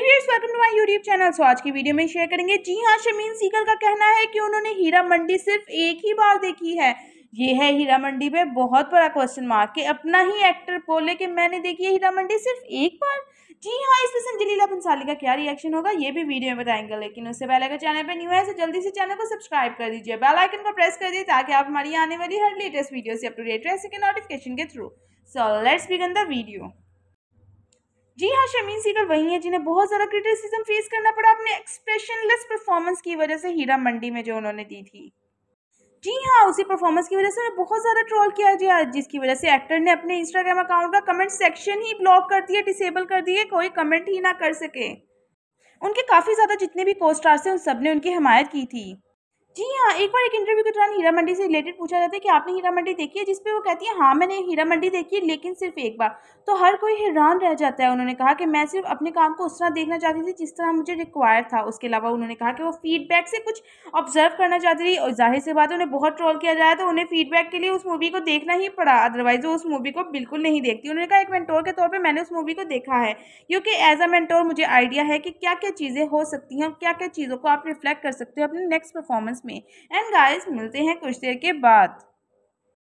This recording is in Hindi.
welcome to my YouTube channel so आज की वीडियो में शेयर करेंगे जी हाँ शमीन सीगल का कहना है कि उन्होंने हीरा मंडी सिर्फ एक ही बार देखी है ये है हीरा मंडी में बहुत बड़ा क्वेश्चन मार्क कि अपना ही एक्टर बोले कि मैंने देखी है हीरा मंडी सिर्फ एक बार जी हाँ इस पर संजलीला भंसाली का क्या रिएक्शन होगा ये भी वीडियो में बताएंगे लेकिन उससे पहले अगर चैनल पर न्यू है तो जल्दी से चैनल को सब्सक्राइब कर दीजिए बेल आइकन को प्रेस कर दीजिए ताकि आप हमारी आने वाली हर लेटेस्ट वीडियो से अप टू रह सके नोटिफिकेशन के through so let's begin the video जी हाँ शमीन सीकर वही है जिन्हें बहुत ज़्यादा क्रिटिसिज्म फेस करना पड़ा अपने एक्सप्रेशनलेस परफॉर्मेंस की वजह से हीरा मंडी में जो उन्होंने दी थी जी हाँ उसी परफॉर्मेंस की वजह से उन्हें बहुत ज़्यादा ट्रोल किया गया जिसकी वजह से एक्टर ने अपने इंस्टाग्राम अकाउंट का कमेंट सेक्शन ही ब्लॉक कर दिया डिसेबल कर दिए कोई कमेंट ही ना कर सके उनके काफ़ी ज़्यादा जितने भी को स्टार्स थे उन सब ने उनकी हमायत की थी जी हाँ एक बार एक इंटरव्यू के दौरान हीरा मंडी से रिलेटेड पूछा जाता है कि आपने हीरा मंडी देखी है जिसपे वो कहती है हाँ मैंने हीरा मंडी देखी है लेकिन सिर्फ एक बार तो हर कोई हैरान रह जाता है उन्होंने कहा कि मैं सिर्फ अपने काम को उस तरह देखना चाहती थी जिस तरह मुझे रिक्वायर था उसके अलावा उन्होंने कहा कि वो फीडबैक से कुछ ऑब्जर्व करना चाहती थी और जाहिर सी बात उन्हें बहुत ट्रोल किया जाए तो उन्हें फीडबैक के लिए उस मूवी को देखना ही पड़ा अदरवाइज वो उस मूवी को बिल्कुल नहीं देखती उन्होंने कहा एक मैंटोर के तौर पर मैंने उस मूवी को देखा है क्योंकि एज अ मैंटोर मुझे आइडिया है कि क्या क्या चीज़ें हो सकती हैं क्या क्या चीज़ों को आप रिफ्लेक्ट कर सकते हो अपने नेक्स्ट परफॉर्मेंस में एंड गाइस मिलते हैं कुछ देर के बाद